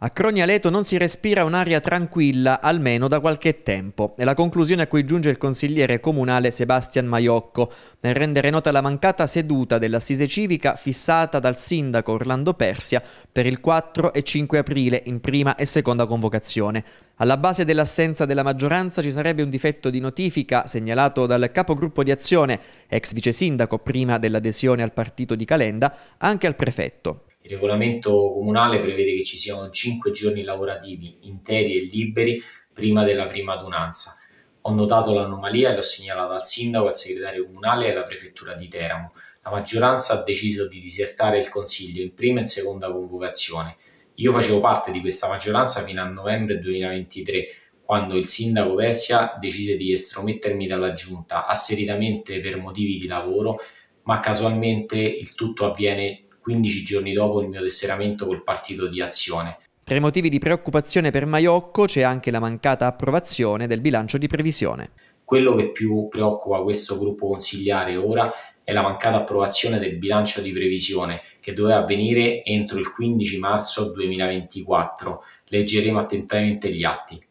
A Cronialeto non si respira un'aria tranquilla almeno da qualche tempo. È la conclusione a cui giunge il consigliere comunale Sebastian Maiocco nel rendere nota la mancata seduta dell'assise civica fissata dal sindaco Orlando Persia per il 4 e 5 aprile in prima e seconda convocazione. Alla base dell'assenza della maggioranza ci sarebbe un difetto di notifica segnalato dal capogruppo di azione, ex vice sindaco prima dell'adesione al partito di Calenda, anche al prefetto. Il regolamento comunale prevede che ci siano 5 giorni lavorativi interi e liberi prima della prima adunanza. Ho notato l'anomalia e l'ho segnalata al sindaco, al segretario comunale e alla prefettura di Teramo. La maggioranza ha deciso di disertare il consiglio in prima e in seconda convocazione. Io facevo parte di questa maggioranza fino a novembre 2023, quando il sindaco Persia decise di estromettermi dalla giunta, asseritamente per motivi di lavoro, ma casualmente il tutto avviene 15 giorni dopo il mio tesseramento col partito di azione. Tra i motivi di preoccupazione per Maiocco c'è anche la mancata approvazione del bilancio di previsione. Quello che più preoccupa questo gruppo consigliare ora è la mancata approvazione del bilancio di previsione che doveva avvenire entro il 15 marzo 2024. Leggeremo attentamente gli atti.